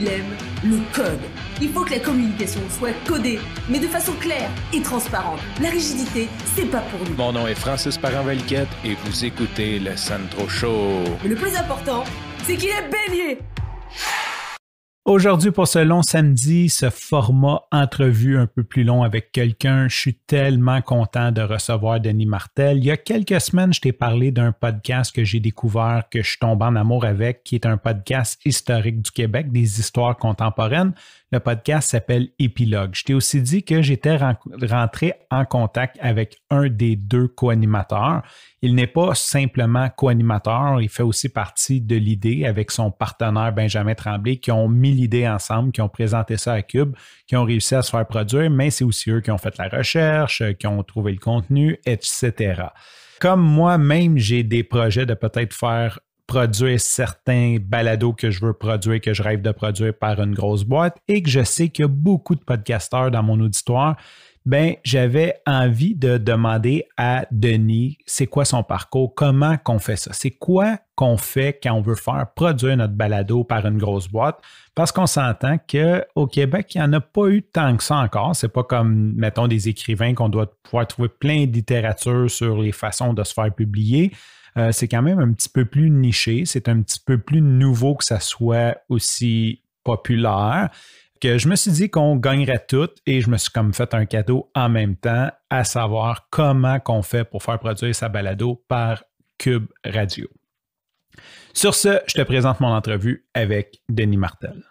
il aime le code. Il faut que la communication soit codée, mais de façon claire et transparente. La rigidité, c'est pas pour nous. Mon nom est Francis parent et vous écoutez le Sandro Show. le plus important, c'est qu'il est bélier Aujourd'hui, pour ce long samedi, ce format entrevue un peu plus long avec quelqu'un, je suis tellement content de recevoir Denis Martel. Il y a quelques semaines, je t'ai parlé d'un podcast que j'ai découvert, que je suis tombé en amour avec, qui est un podcast historique du Québec, des histoires contemporaines. Le podcast s'appelle Épilogue. Je t'ai aussi dit que j'étais rentré en contact avec un des deux co-animateurs. Il n'est pas simplement co-animateur, il fait aussi partie de l'idée avec son partenaire Benjamin Tremblay qui ont mis l'idée ensemble, qui ont présenté ça à Cube, qui ont réussi à se faire produire, mais c'est aussi eux qui ont fait la recherche, qui ont trouvé le contenu, etc comme moi-même, j'ai des projets de peut-être faire produire certains balados que je veux produire, que je rêve de produire par une grosse boîte et que je sais qu'il y a beaucoup de podcasteurs dans mon auditoire ben, j'avais envie de demander à Denis c'est quoi son parcours, comment qu'on fait ça, c'est quoi qu'on fait quand on veut faire produire notre balado par une grosse boîte, parce qu'on s'entend qu'au Québec, il n'y en a pas eu tant que ça encore. C'est pas comme, mettons, des écrivains qu'on doit pouvoir trouver plein de littérature sur les façons de se faire publier. Euh, c'est quand même un petit peu plus niché, c'est un petit peu plus nouveau que ça soit aussi populaire que je me suis dit qu'on gagnerait toutes et je me suis comme fait un cadeau en même temps, à savoir comment qu'on fait pour faire produire sa balado par Cube Radio. Sur ce, je te présente mon entrevue avec Denis Martel.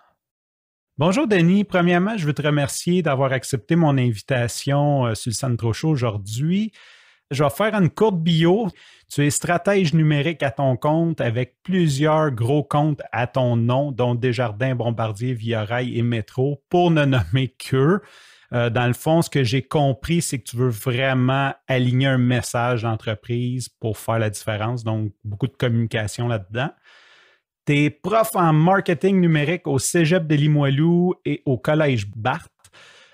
Bonjour Denis. Premièrement, je veux te remercier d'avoir accepté mon invitation euh, sur le Centre Show aujourd'hui. Je vais faire une courte bio. Tu es stratège numérique à ton compte avec plusieurs gros comptes à ton nom, dont Desjardins, Bombardier, Via Rail et Métro, pour ne nommer que. Euh, dans le fond, ce que j'ai compris, c'est que tu veux vraiment aligner un message d'entreprise pour faire la différence. Donc, beaucoup de communication là-dedans. Tu es prof en marketing numérique au Cégep de Limoilou et au Collège Bart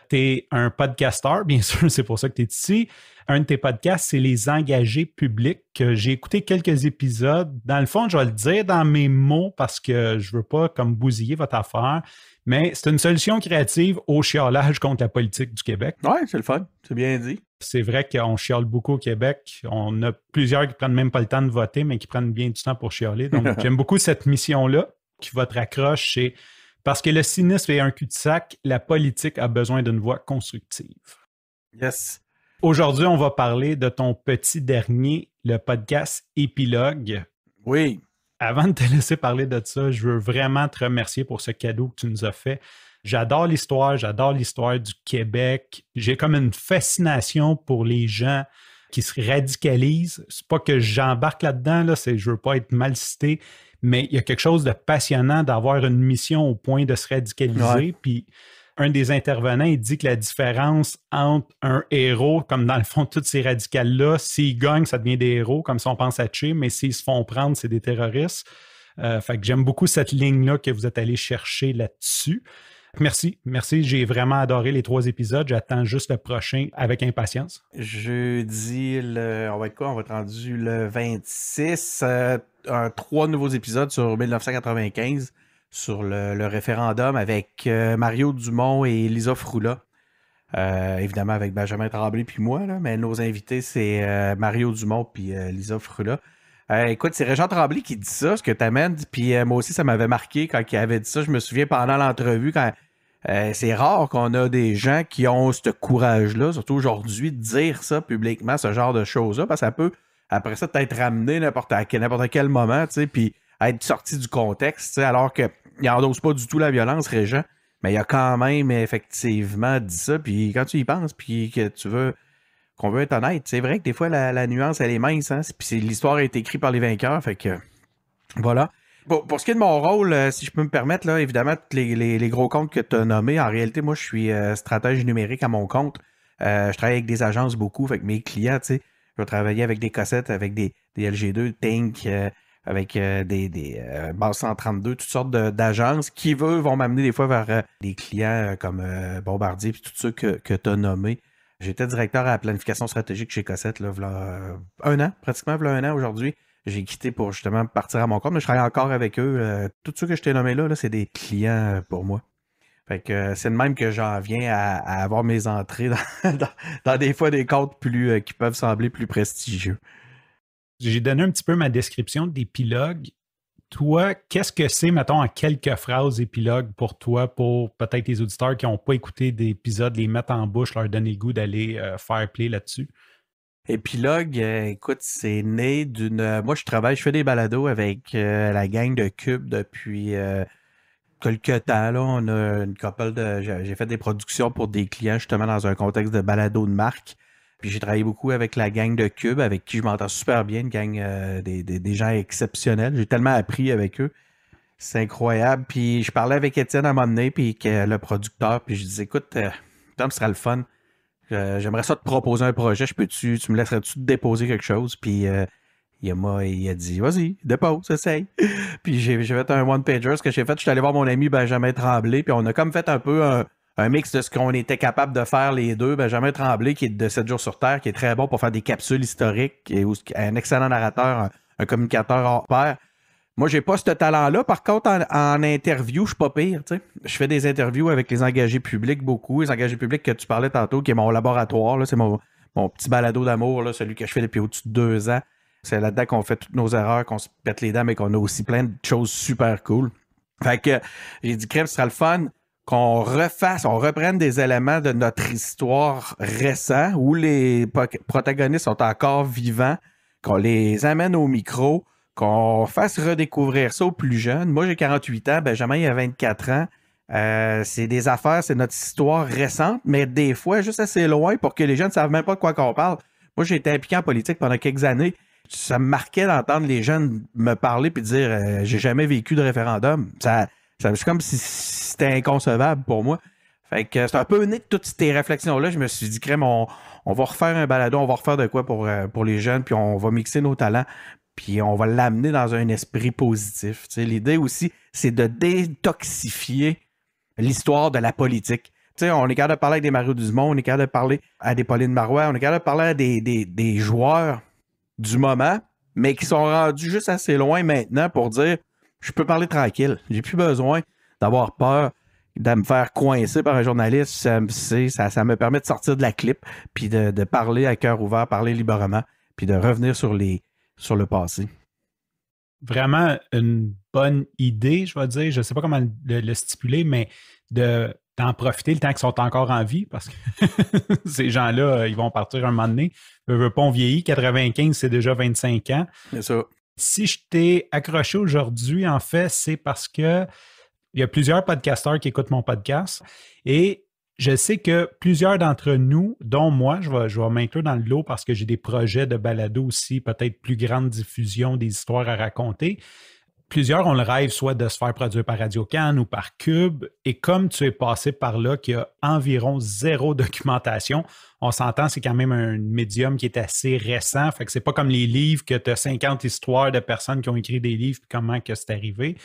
tu es un podcasteur, bien sûr, c'est pour ça que tu es ici. Un de tes podcasts, c'est Les Engagés publics. J'ai écouté quelques épisodes. Dans le fond, je vais le dire dans mes mots parce que je ne veux pas comme bousiller votre affaire, mais c'est une solution créative au chiolage contre la politique du Québec. Oui, c'est le fun. C'est bien dit. C'est vrai qu'on chiole beaucoup au Québec. On a plusieurs qui prennent même pas le temps de voter, mais qui prennent bien du temps pour chialer. Donc, j'aime beaucoup cette mission-là. Qui votre accroche, c'est parce que le cynisme est un cul-de-sac, la politique a besoin d'une voix constructive. Yes. Aujourd'hui, on va parler de ton petit dernier, le podcast Épilogue. Oui. Avant de te laisser parler de ça, je veux vraiment te remercier pour ce cadeau que tu nous as fait. J'adore l'histoire, j'adore l'histoire du Québec. J'ai comme une fascination pour les gens qui se radicalisent. C'est pas que j'embarque là-dedans, là, c'est je veux pas être mal cité, mais il y a quelque chose de passionnant d'avoir une mission au point de se radicaliser. Puis un des intervenants, il dit que la différence entre un héros, comme dans le fond, tous ces radicales-là, s'ils gagnent, ça devient des héros, comme si on pense à tuer, mais s'ils se font prendre, c'est des terroristes. Euh, fait que j'aime beaucoup cette ligne-là que vous êtes allé chercher là-dessus. Merci, merci. J'ai vraiment adoré les trois épisodes. J'attends juste le prochain avec impatience. Je dis, on va être quoi? On va être rendu le 26 trois nouveaux épisodes sur 1995 sur le, référendum avec euh, Mario Dumont et Lisa Froula. Euh, évidemment avec Benjamin Tremblay puis moi, là, mais nos invités, c'est euh, Mario Dumont puis Lisa Frula. écoute, c'est Régent Tremblay qui dit ça, ce que tu amènes. Puis moi aussi, ça m'avait marqué quand il avait dit ça. Je me souviens pendant l'entrevue, quand c'est rare qu'on a des gens qui ont ce courage-là, surtout aujourd'hui, de dire ça publiquement, ce genre de choses-là, parce que ça peut après ça, peut-être ramené n'importe à, quel moment, tu sais, puis être sorti du contexte, alors qu'il n'endosse pas du tout la violence, Régent, mais il a quand même effectivement dit ça. Puis quand tu y penses, puis que tu veux qu'on veut être honnête, c'est vrai que des fois la, nuance elle est mince, hein? puis l'histoire est écrite par les vainqueurs, fait que voilà. Bon, pour ce qui est de mon rôle, euh, si je peux me permettre, là, évidemment, les, les, gros comptes que tu as nommés, en réalité, moi, je suis euh, stratège numérique à mon compte. Euh, je travaille avec des agences beaucoup, fait que mes clients, tu sais, je vais travailler avec des cossettes, avec des, LG2, Tink, avec des, des 132, euh, euh, euh, toutes sortes d'agences qui, veut vont m'amener des fois vers des clients comme Bombardier puis tous ceux que, que tu as nommés. J'étais directeur à la planification stratégique chez Cossette là, un an, pratiquement un an aujourd'hui. J'ai quitté pour justement partir à mon compte, mais je travaille encore avec eux. tous ceux que je t'ai nommés là, là c'est des clients pour moi. Fait que euh, c'est de même que j'en viens à, avoir mes entrées dans, des fois des comptes plus, euh, qui peuvent sembler plus prestigieux. J'ai donné un petit peu ma description d'épilogue. Toi, qu'est-ce que c'est, mettons, en quelques phrases épilogue pour toi, pour peut-être les auditeurs qui n'ont pas écouté d'épisodes, les mettre en bouche, leur donner le goût d'aller euh, faire play là-dessus? Épilogue, écoute, c'est né d'une. Moi, je travaille, je fais des balados avec la gang de Cube depuis quelques temps, là, on a une couple de. J'ai fait des productions pour des clients justement dans un contexte de balado de marque. Puis j'ai travaillé beaucoup avec la gang de Cube, avec qui je m'entends super bien, une gang euh, des, gens exceptionnels. J'ai tellement appris avec eux. C'est incroyable. Puis je parlais avec Étienne à un moment donné, puis que le producteur, puis je disais, écoute, euh, Tom, ce sera le fun. Euh, j'aimerais ça te proposer un projet. Je peux-tu, tu me laisserais-tu déposer quelque chose? Puis il m'a il a dit vas-y, dépose, essaye. puis j'ai fait un one-pager. Ce que j'ai fait, je suis allé voir mon ami Benjamin Tremblay, puis on a comme fait un peu un, mix de ce qu'on était capable de faire les deux. Benjamin Tremblay, qui est de 7 jours sur Terre, qui est très bon pour faire des capsules historiques, et un excellent narrateur, un, communicateur hors pair. Moi, j'ai pas ce talent-là. Par contre, en, interview, je suis pas pire. Je fais des interviews avec les engagés publics beaucoup. Les engagés publics que tu parlais tantôt, qui est mon laboratoire, c'est mon, mon, petit balado d'amour, celui que je fais depuis au-dessus de deux ans. C'est là-dedans qu'on fait toutes nos erreurs, qu'on se pète les dents, mais qu'on a aussi plein de choses super cool. Fait que j'ai dit, crème, ce sera le fun qu'on refasse, on reprenne des éléments de notre histoire récente où les protagonistes sont encore vivants, qu'on les amène au micro, qu'on fasse redécouvrir ça aux plus jeunes. Moi, j'ai 48 ans, Benjamin, il a 24 ans. Euh, c'est des affaires, c'est notre histoire récente, mais des fois, juste assez loin pour que les jeunes ne savent même pas de quoi qu'on parle. Moi, j'ai été impliqué en politique pendant quelques années ça me marquait d'entendre les jeunes me parler puis dire euh, j'ai jamais vécu de référendum. Ça, c'est comme si c'était inconcevable pour moi. Fait que c'est un peu né toutes ces réflexions-là. Je me suis dit, crème, on, va refaire un balado, on va refaire de quoi pour, euh, pour les jeunes, puis on va mixer nos talents, puis on va l'amener dans un esprit positif. Tu L'idée aussi, c'est de détoxifier l'histoire de la politique. on est capable de parler avec des Mario Dumont, on est capable de parler à des Pauline Marois, on est capable de parler à des, des joueurs du moment, mais qui sont rendus juste assez loin maintenant pour dire je peux parler tranquille. J'ai plus besoin d'avoir peur de me faire coincer par un journaliste. Ça, me permet de sortir de la clip, puis de, parler à cœur ouvert, parler librement, puis de revenir sur, les, sur le passé. Vraiment une bonne idée, je vais dire. Je ne sais pas comment le, stipuler, mais de d'en profiter le temps qu'ils sont encore en vie, parce que ces gens-là, ils vont partir un moment donné veux, veux pas, on vieillit. 95, c'est déjà 25 ans. Si je t'ai accroché aujourd'hui, en fait, c'est parce que il y a plusieurs podcasteurs qui écoutent mon podcast et je sais que plusieurs d'entre nous, dont moi, je vais, je vais m'inclure dans le lot parce que j'ai des projets de balado aussi, peut-être plus grande diffusion des histoires à raconter plusieurs ont le rêve soit de se faire produire par Radio Cannes ou par Cube. Et comme tu es passé par là, qu'il y a environ zéro documentation, on s'entend, c'est quand même un médium qui est assez récent. Fait que c'est pas comme les livres que tu as 50 histoires de personnes qui ont écrit des livres et comment que c'est arrivé.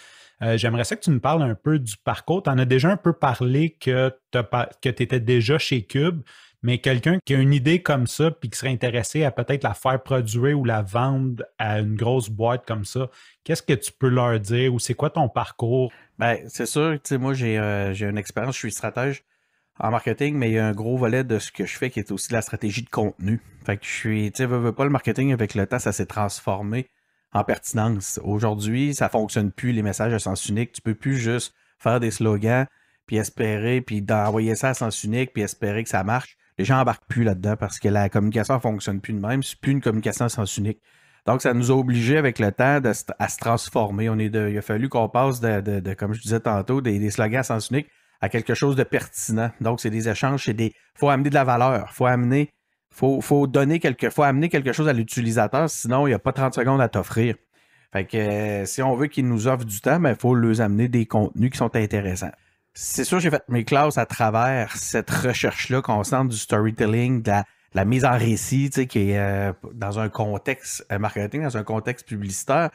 Euh, j'aimerais ça que tu nous parles un peu du parcours. Tu en as déjà un peu parlé que tu étais déjà chez Cube. Mais quelqu'un qui a une idée comme ça, puis qui serait intéressé à peut-être la faire produire ou la vendre à une grosse boîte comme ça, qu'est-ce que tu peux leur dire ou c'est quoi ton parcours? Ben c'est sûr, tu moi, euh, j'ai une expérience, je suis stratège en marketing, mais il y a un gros volet de ce que je fais qui est aussi la stratégie de contenu. Fait que je suis, tu sais, pas le marketing avec le temps, ça s'est transformé en pertinence. Aujourd'hui, ça fonctionne plus, les messages à sens unique. Tu peux plus juste faire des slogans, puis espérer, puis d'envoyer ça à sens unique, puis espérer que ça marche. Les gens plus là-dedans parce que la communication ne fonctionne plus de même. C'est plus une communication à sens unique. Donc, ça nous a obligés avec le temps à se transformer. On est il a fallu qu'on passe de, comme je disais tantôt, des, slogans à sens unique à quelque chose de pertinent. Donc, c'est des échanges, c'est des. faut amener de la valeur, faut amener, faut, faut donner quelque, amener quelque chose à l'utilisateur, sinon, il n'y a pas 30 secondes à t'offrir. Fait si on veut qu'ils nous offrent du temps, il ben, faut leur amener des contenus qui sont intéressants c'est sûr, j'ai fait mes classes à travers cette recherche-là constante du storytelling, de la, mise en récit, tu sais, qui est euh, dans un contexte euh, marketing, dans un contexte publicitaire.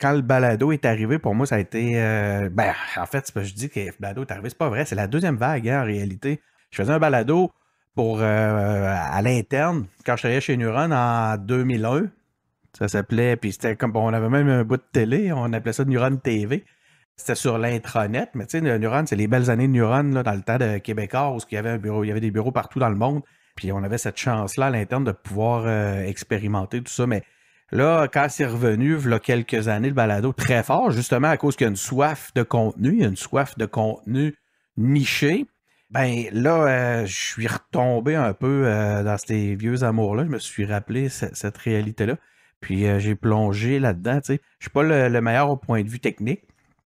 Quand le balado est arrivé, pour moi, ça a été. Euh, ben, en fait, je dis que le balado est arrivé, c'est pas vrai, c'est la deuxième vague hein, en réalité. Je faisais un balado pour à l'interne quand je travaillais chez Neuron en 2001. Ça s'appelait, puis c'était comme on avait même un bout de télé, on appelait ça Neuron TV c'était sur l'intranet, mais tu sais, Neuron, c'est les belles années de Neuron, dans le temps de Québécois, où il y avait un bureau, il y avait des bureaux partout dans le monde. Puis on avait cette chance-là à l'interne de pouvoir euh, expérimenter tout ça. Mais là, quand c'est revenu, il y a quelques années, le balado, très fort, justement à cause qu'il y a une soif de contenu, il y a une soif de contenu niché. Ben là, euh, je suis retombé un peu euh, dans ces vieux amours-là. Je me suis rappelé cette, réalité-là. Puis j'ai plongé là-dedans. Je ne suis pas le meilleur au point de vue technique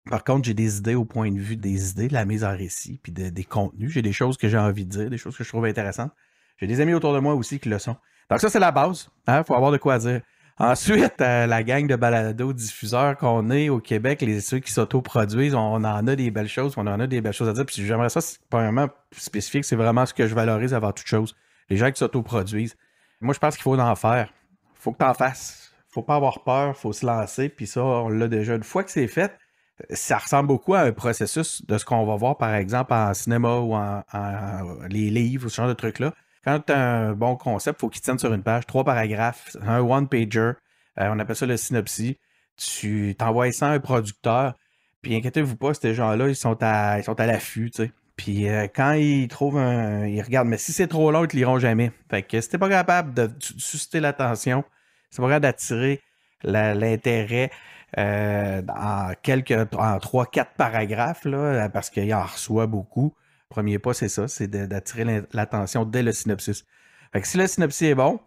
par contre, j'ai des idées au point de vue des idées, de la mise en récit, puis des contenus. J'ai des choses que j'ai envie de dire, des choses que je trouve intéressantes. J'ai des amis autour de moi aussi qui le sont. Donc ça, c'est la base. Il hein, faut avoir de quoi dire. Ensuite, euh, la gang de balado-diffuseurs qu'on est au Québec, les, ceux qui s'autoproduisent, on, en a des belles choses, on en a des belles choses à dire. Puis j'aimerais ça, vraiment spécifique, c'est vraiment ce que je valorise avant toute chose. Les gens qui s'autoproduisent. Moi, je pense qu'il faut en faire. faut que tu en fasses. faut pas avoir peur, faut se lancer. Puis ça, on l'a déjà. Une fois que c'est fait, ça ressemble beaucoup à un processus de ce qu'on va voir, par exemple, en cinéma ou en, les livres ou ce genre de trucs-là. Quand tu as un bon concept, faut il faut qu'il tienne sur une page, trois paragraphes, un one-pager, euh, on appelle ça le synopsis. Tu t'envoies ça à un producteur, puis inquiétez-vous pas, ces gens-là, ils sont à, à l'affût, tu sais. Puis euh, quand ils trouvent un. Ils regardent, mais si c'est trop long, ils te liront jamais. Fait que si pas capable de, susciter l'attention, c'est pas capable d'attirer l'intérêt, en euh, quelques, en trois, quatre paragraphes, là, parce qu'il en reçoit beaucoup. premier pas, c'est ça, c'est d'attirer l'attention dès le synopsis. Fait que si le synopsis est bon,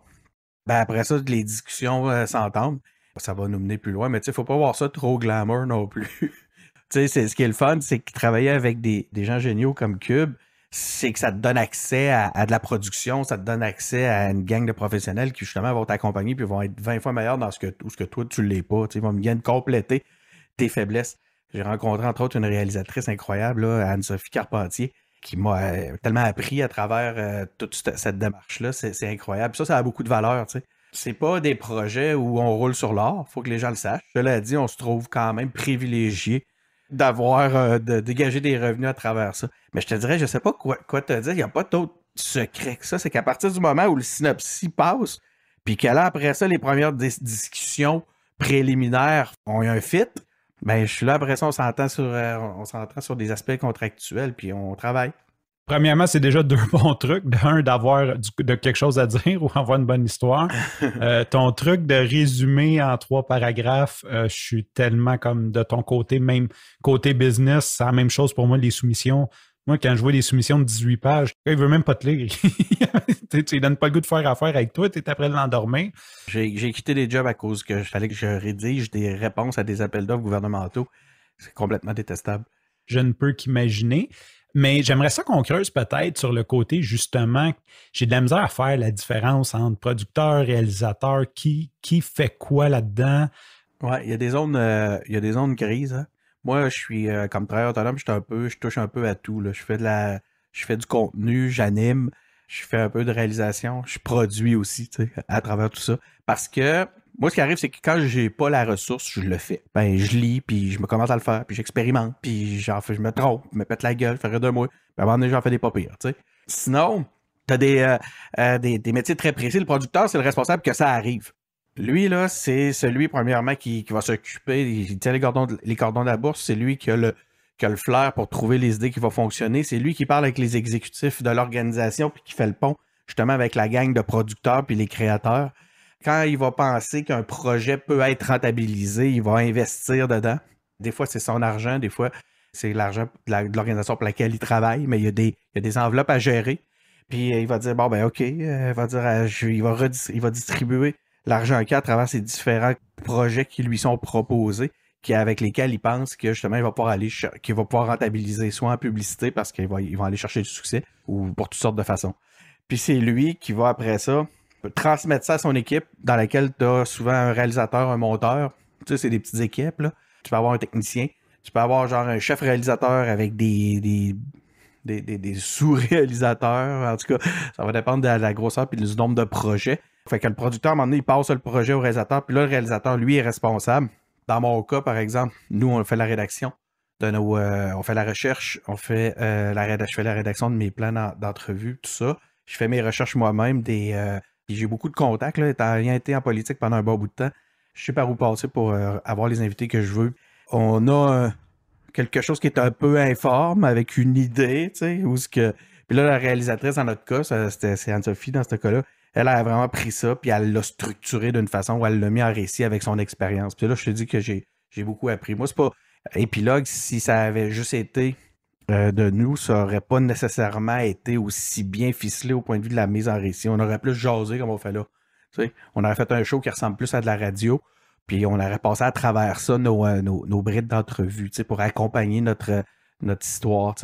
ben après ça, les discussions euh, s'entendent. Ça va nous mener plus loin, mais il sais, faut pas voir ça trop glamour non plus. tu ce qui est le fun, c'est qu'il travaillait avec des gens géniaux comme Cube, c'est que ça te donne accès à, de la production, ça te donne accès à une gang de professionnels qui justement vont t'accompagner puis vont être 20 fois meilleurs dans ce que, ce que toi tu l'es pas. Ils vont bien compléter tes faiblesses. J'ai rencontré entre autres une réalisatrice incroyable, Anne-Sophie Carpentier, qui m'a euh, tellement appris à travers euh, toute cette, démarche-là. C'est incroyable. ça, ça a beaucoup de valeur. sais c'est pas des projets où on roule sur l'or, faut que les gens le sachent. Cela dit, on se trouve quand même privilégié d'avoir euh, de dégager des revenus à travers ça. Mais je te dirais, je ne sais pas quoi, te dire, il n'y a pas d'autre secret que ça. C'est qu'à partir du moment où le synopsis passe, puis que là après ça les premières discussions préliminaires ont eu un fit, ben je suis là après ça, on s'entend sur, euh, on s'entend sur des aspects contractuels, puis on travaille. Premièrement, c'est déjà deux bons trucs. Ben, un, d'avoir de quelque chose à dire ou avoir une bonne histoire. Euh, ton truc de résumer en trois paragraphes, euh, je suis tellement comme de ton côté, même côté business, c'est la même chose pour moi, les soumissions. Moi, quand je vois des soumissions de 18 pages, il veut même pas te lire. tu ne donne pas le goût de faire affaire avec toi, tu es après l'endormir. J'ai quitté les jobs à cause que je fallait que je rédige des réponses à des appels d'offres gouvernementaux. C'est complètement détestable. Je ne peux qu'imaginer. Mais j'aimerais ça qu'on creuse peut-être sur le côté, justement, j'ai de la misère à faire la différence entre producteur, réalisateur, qui, qui fait quoi là-dedans. Oui, il y a des zones, euh, il y a des zones grises. Hein. Moi, je suis euh, comme travailleur autonome, je un peu, je touche un peu à tout. Là. Je fais de la. Je fais du contenu, j'anime, je fais un peu de réalisation, je produis aussi, à travers tout ça. Parce que moi, ce qui arrive, c'est que quand j'ai pas la ressource, je le fais. Ben, je lis, puis je me commence à le faire, puis j'expérimente, puis je me trompe, je me pète la gueule, je fais deux mois, Puis à un moment j'en fais des papiers. Sinon, tu sais. Sinon, t'as euh, euh, des, des, métiers très précis. Le producteur, c'est le responsable que ça arrive. Lui, là, c'est celui, premièrement, qui, va s'occuper, il tient les cordons, de, cordons de la bourse, c'est lui qui a le, qui le flair pour trouver les idées qui vont fonctionner. C'est lui qui parle avec les exécutifs de l'organisation puis qui fait le pont, justement, avec la gang de producteurs puis les créateurs quand il va penser qu'un projet peut être rentabilisé, il va investir dedans. Des fois, c'est son argent, des fois, c'est l'argent de l'organisation pour laquelle il travaille, mais il y, a des, enveloppes à gérer. Puis euh, il va dire, bon, ben OK, euh, il va, distribuer l'argent à travers ces différents projets qui lui sont proposés, qui, avec lesquels il pense que justement, va pouvoir aller qu'il va pouvoir rentabiliser soit en publicité parce qu'il va aller chercher du succès ou pour toutes sortes de façons. Puis c'est lui qui va après ça transmettre ça à son équipe, dans laquelle tu as souvent un réalisateur, un monteur. Tu sais, c'est des petites équipes. Là. Tu peux avoir un technicien. Tu peux avoir genre un chef réalisateur avec des, des des, sous-réalisateurs. En tout cas, ça va dépendre de la grosseur et du nombre de projets. Fait que le producteur, à un moment donné, il passe le projet au réalisateur, puis là, le réalisateur, lui, est responsable. Dans mon cas, par exemple, nous, on fait la rédaction de nos. Euh, on fait la recherche, on fait euh, la je fais la rédaction de mes plans d'entrevue, tout ça. Je fais mes recherches moi-même des, euh, puis j'ai beaucoup de contacts, là, étant rien été en politique pendant un bon bout de temps, je sais par où passer pour euh, avoir les invités que je veux. On a euh, quelque chose qui est un peu informe, avec une idée, tu sais, où ce que... Puis là, la réalisatrice, dans notre cas, c'est Anne-Sophie dans ce cas-là, elle a vraiment pris ça, puis elle l'a structuré d'une façon où elle l'a mis en récit avec son expérience. Puis là, je te dis que j'ai beaucoup appris. Moi, c'est pas épilogue si ça avait juste été euh, de nous, ça n'aurait pas nécessairement été aussi bien ficelé au point de vue de la mise en récit. On aurait plus jasé comme on fait là. on aurait fait un show qui ressemble plus à de la radio, puis on aurait passé à travers ça nos, euh, brides d'entrevue tu pour accompagner notre, euh, notre histoire.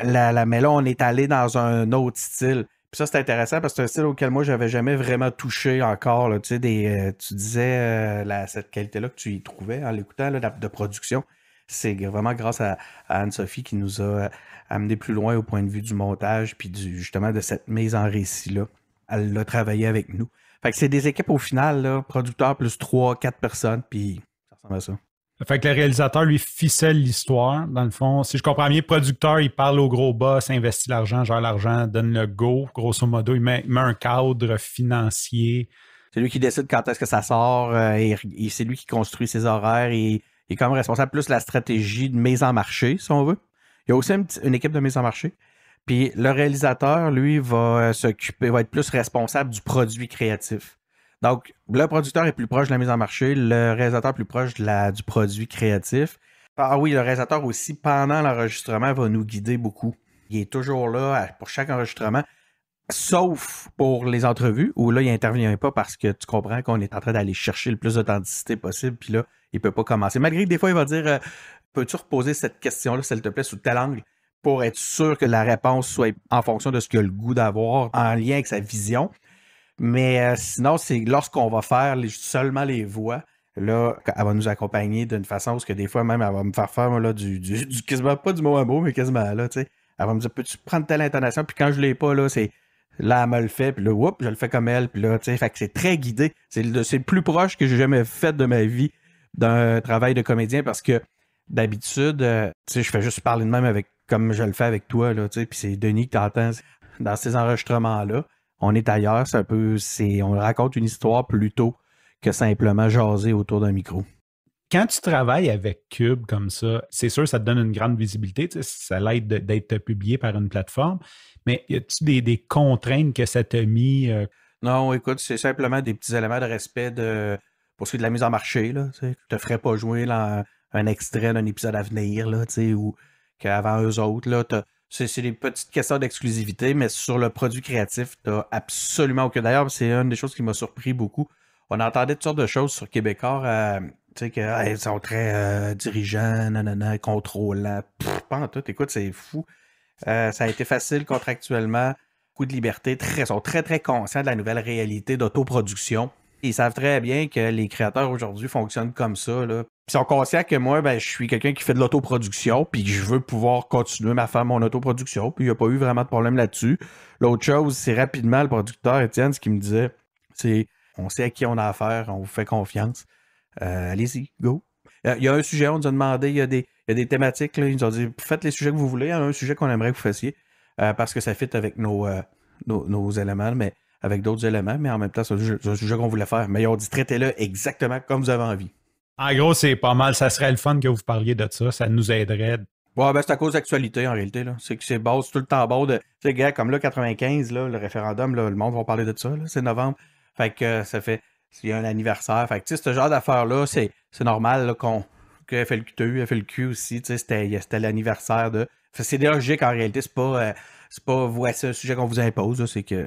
la, la, mais là, on est allé dans un autre style. Puis ça, c'est intéressant parce que c'est un style auquel moi, j'avais jamais vraiment touché encore. des, tu disais cette qualité-là que tu y trouvais en l'écoutant de production c'est vraiment grâce à, Anne-Sophie qui nous a euh, amené plus loin au point de vue du montage, puis du, justement de cette mise en récit-là. Elle l'a travaillé avec nous. Fait que c'est des équipes au final, là, producteurs plus trois quatre personnes, puis ça ressemble à ça. Fait que le réalisateur, lui, ficelle l'histoire, dans le fond. Si je comprends bien, producteur, il parle au gros boss, investit l'argent, gère l'argent, donne le go, grosso modo. Il met, un cadre financier. C'est lui qui décide quand est-ce que ça sort euh, et c'est lui qui construit ses horaires et il est quand responsable plus de la stratégie de mise en marché, si on veut. Il y a aussi une, équipe de mise en marché. Puis le réalisateur, lui, va euh, s'occuper, va être plus responsable du produit créatif. Donc, le producteur est plus proche de la mise en marché, le réalisateur plus proche du produit créatif. Ah oui, le réalisateur aussi, pendant l'enregistrement, va nous guider beaucoup. Il est toujours là pour chaque enregistrement. Sauf pour les entrevues où là, il n'intervient pas parce que tu comprends qu'on est en train d'aller chercher le plus d'authenticité possible. Puis là, il ne peut pas commencer. Malgré que des fois, il va dire euh, Peux-tu reposer cette question-là, s'il te plaît, sous tel angle pour être sûr que la réponse soit en fonction de ce qu'il a le goût d'avoir en lien avec sa vision. Mais euh, sinon, c'est lorsqu'on va faire seulement les voix, là, elle va nous accompagner d'une façon où que des fois même, elle va me faire faire là, du, du, du, quasiment pas du mot à mot, mais quasiment là, tu sais. Elle va me dire, peux-tu prendre telle intonation? Puis quand je ne l'ai pas, là, c'est Là, elle me le fait, puis là, whoop, je le fais comme elle, puis là, tu sais, fait que c'est très guidé. C'est le, le, plus proche que j'ai jamais fait de ma vie d'un travail de comédien parce que d'habitude, euh, tu sais, je fais juste parler de même avec, comme je le fais avec toi, là, tu sais, puis c'est Denis qui t'entends dans ces enregistrements-là. On est ailleurs, c'est un peu, c'est, on raconte une histoire plutôt que simplement jaser autour d'un micro quand tu travailles avec Cube comme ça, c'est sûr, ça te donne une grande visibilité, ça l'aide d'être publié par une plateforme, mais y a-tu des, des, contraintes que ça t'a mis? Euh? Non, écoute, c'est simplement des petits éléments de respect de, pour ce qui est de la mise en marché. Là, tu ne te ferais pas jouer un extrait d'un épisode à venir là, ou qu'avant eux autres. Là, c'est des petites questions d'exclusivité, mais sur le produit créatif, tu absolument aucun. D'ailleurs, c'est une des choses qui m'a surpris beaucoup. On entendait toutes sortes de choses sur Québécois. à... Euh, tu sais, qu'ils sont très euh, dirigeants, nanana, contrôlants. pas tout. Écoute, c'est fou. Euh, ça a été facile contractuellement. coup de liberté. Ils sont très, très conscients de la nouvelle réalité d'autoproduction. Ils savent très bien que les créateurs aujourd'hui fonctionnent comme ça. Là. Ils sont conscients que moi, ben, je suis quelqu'un qui fait de l'autoproduction, puis je veux pouvoir continuer à faire mon autoproduction, puis il n'y a pas eu vraiment de problème là-dessus. L'autre chose, c'est rapidement le producteur, Étienne, ce qu'il me disait, c'est on sait à qui on a affaire, on vous fait confiance. Euh, allez-y, go. Euh, il y a un sujet, on nous a demandé, il y a des, y a des thématiques, ils nous ont dit faites les sujets que vous voulez, il y a un sujet qu'on aimerait que vous fassiez, euh, parce que ça fit avec nos, nos, éléments, mais avec d'autres éléments, mais en même temps, c'est un sujet qu'on voulait faire. Mais ils ont dit traitez-le exactement comme vous avez envie. En gros, c'est pas mal. Ça serait le fun que vous parliez de ça. Ça nous aiderait Ouais, ben c'est à cause d'actualité en réalité. C'est que c'est tout le temps bas de. gars, comme là, 95, le référendum, le monde va parler de ça. C'est novembre. Fait que ça fait. Il y a un anniversaire. Fait tu sais, ce genre d'affaires-là, c'est, normal qu'on, que le FLQ aussi, tu sais, c'était, l'anniversaire de. C'est logique en réalité, c'est pas, euh, c'est pas le sujet qu'on vous impose, c'est que.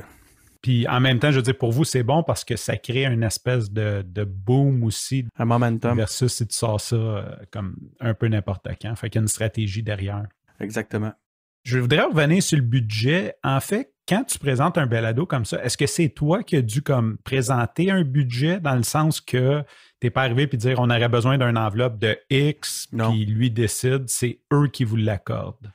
Puis en même temps, je veux dire, pour vous, c'est bon parce que ça crée une espèce de, boom aussi. Un momentum. Versus si tu sors ça euh, comme un peu n'importe quand. Fait qu'il y a une stratégie derrière. Exactement. Je voudrais revenir sur le budget. En fait, quand tu présentes un bel ado comme ça, est-ce que c'est toi qui as dû comme présenter un budget dans le sens que tu n'es pas arrivé puis dire on aurait besoin d'une enveloppe de X, puis lui décide, c'est eux qui vous l'accordent?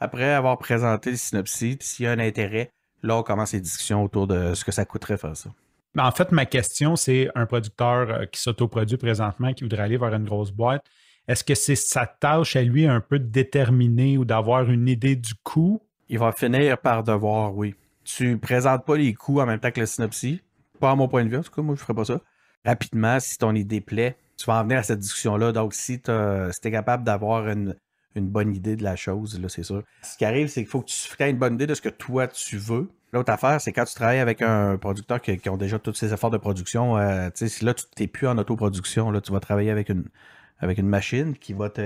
Après avoir présenté le synopsis, s'il y a un intérêt, là, on commence les discussions autour de ce que ça coûterait faire ça. En fait, ma question, c'est un producteur euh, qui s'autoproduit présentement, qui voudrait aller vers une grosse boîte est-ce que c'est sa tâche à lui un peu de déterminer ou d'avoir une idée du coût? Il va finir par devoir, oui. Tu présentes pas les coûts en même temps que le synopsis. Pas à mon point de vue, en tout cas, moi, je ferais pas ça. Rapidement, si ton idée plaît, tu vas en venir à cette discussion-là. Donc, si tu es capable d'avoir une, bonne idée de la chose, c'est sûr. Ce qui arrive, c'est qu'il faut que tu fasses une bonne idée de ce que toi, tu veux. L'autre affaire, c'est quand tu travailles avec un producteur qui, a ont déjà tous ses efforts de production, euh, si là, tu n'es plus en autoproduction, là, tu vas travailler avec une, avec une machine qui va te.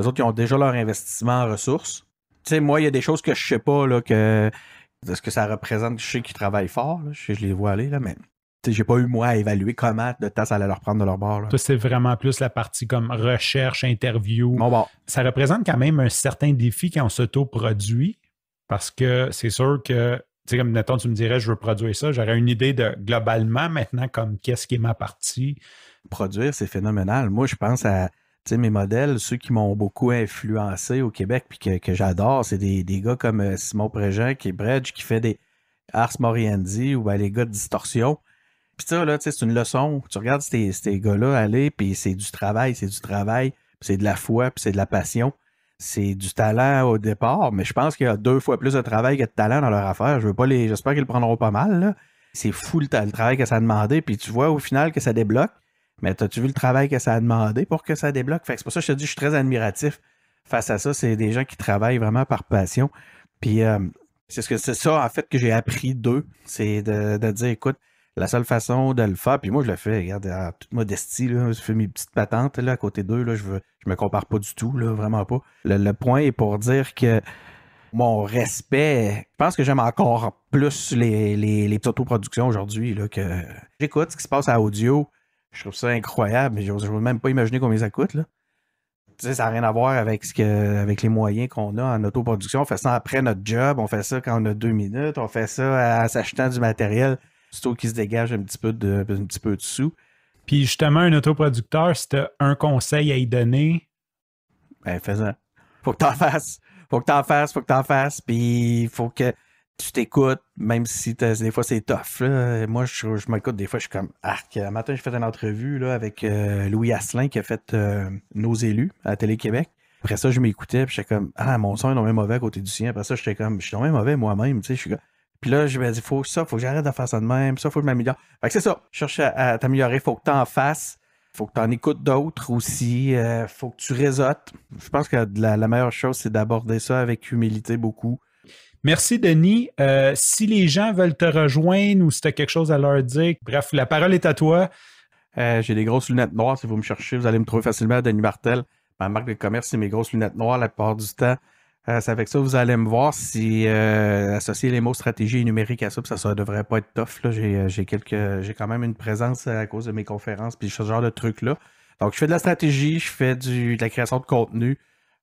Eux autres, ils ont déjà leur investissement en ressources. Tu sais, moi, il y a des choses que je sais pas, là, que. ce que ça représente, je sais qu'ils travaillent fort, je, les vois aller, là, mais j'ai pas eu moi à évaluer comment de temps ça allait leur prendre de leur bord. Toi, c'est vraiment plus la partie comme recherche, interview. Ça représente quand même un certain défi quand on s'auto-produit parce que c'est sûr que, tu sais, comme Nathan, tu me dirais, je veux produire ça, j'aurais une idée de globalement maintenant, comme qu'est-ce qui est ma partie, produire, c'est phénoménal. Moi, je pense à mes modèles, ceux qui m'ont beaucoup influencé au Québec puis que, j'adore, c'est des, des, gars comme euh, Simon Préjean qui est Bredge, qui fait des Ars Moriendi ou ben, les gars de Distorsion. Puis ça, là, c'est une leçon. Tu regardes ces, gars-là aller, puis c'est du travail, c'est du travail, c'est de la foi, puis c'est de la passion. C'est du talent au départ, mais je pense qu'il y a deux fois plus de travail que de talent dans leur affaire. Je veux pas les. J'espère qu'ils le prendront pas mal. C'est fou le, travail que ça a demandé, puis tu vois au final que ça débloque. Mais as-tu vu le travail que ça a demandé pour que ça débloque? Fait c'est pour ça que je te dis, je suis très admiratif face à ça. C'est des gens qui travaillent vraiment par passion. Puis euh, c'est ce que c'est ça, en fait, que j'ai appris d'eux. C'est de, dire, écoute, la seule façon de le faire, puis moi, je le fais, regarde, à toute modestie, là, je fais mes petites patentes à côté d'eux. je ne je me compare pas du tout, là, vraiment pas. Le, point est pour dire que mon respect, je pense que j'aime encore plus les, les, les autoproductions aujourd'hui. que j'écoute ce qui se passe à audio je trouve ça incroyable. mais Je ne même pas imaginer combien ça coûte. Tu sais, ça n'a rien à voir avec, ce que, avec les moyens qu'on a en autoproduction. On fait ça après notre job, on fait ça quand on a deux minutes, on fait ça en s'achetant du matériel, plutôt qu'il se dégage un petit peu de, petit peu de sous. Puis justement, un autoproducteur, si tu un conseil à y donner. Ben, fais ça. Faut que t'en fasses. Faut que t'en fasses, faut que t'en fasses. Puis faut que tu t'écoutes, même si des fois c'est tough. Moi, je, m'écoute des fois, je suis comme arc. Un matin, je fait une entrevue là, avec euh, Louis Asselin qui a fait euh, Nos élus à Télé-Québec. Après ça, je m'écoutais, puis j'étais comme Ah, mon son est non même mauvais à côté du sien. Après ça, j'étais comme Je suis non même mauvais moi-même. Tu sais, Puis là, je me dis Faut ça, faut que j'arrête de faire ça de même, ça, faut que je m'améliore. c'est ça, cherche à, t'améliorer, faut que en fasses faut que tu en écoutes d'autres aussi. Euh, faut que tu réseautes. Je pense que la meilleure chose, c'est d'aborder ça avec humilité beaucoup. Merci, Denis. Euh, si les gens veulent te rejoindre ou si tu as quelque chose à leur dire, bref, la parole est à toi. Euh, j'ai des grosses lunettes noires. Si vous me cherchez, vous allez me trouver facilement Denis Martel. Ma marque de commerce, c'est mes grosses lunettes noires la plupart du temps. Ça euh, c'est avec ça vous allez me voir. Si associer les mots stratégie et numérique à ça, ça ne devrait pas être tough. J'ai, quand même une présence à cause de mes conférences puis ce genre de trucs-là. Donc, je fais de la stratégie, je fais de la création de contenu,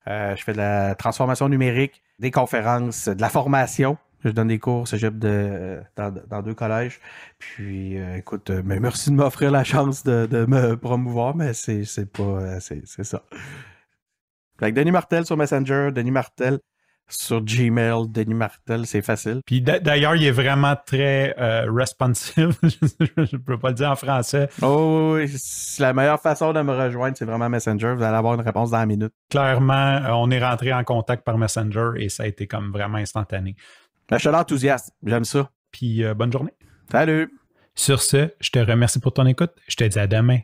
je fais de la transformation numérique, des conférences, de la formation. Je donne des cours je de, dans, deux collèges. Puis, euh, écoute, euh, merci de m'offrir la chance de, me promouvoir, mais c'est pas. Euh, c'est ça. Avec Denis Martel sur Messenger, Denis Martel sur Gmail, Denis Martel, c'est facile. Puis d'ailleurs, il est vraiment très euh, responsive. je ne peux pas le dire en français. Oh oui, la meilleure façon de me rejoindre, c'est vraiment Messenger. Vous allez avoir une réponse dans la minute. Clairement, euh, on est rentré en contact par Messenger et ça a été comme vraiment instantané. Ben, je suis enthousiaste, j'aime ça. Puis euh, bonne journée. Salut. Sur ce, je te remercie pour ton écoute. Je te dis à demain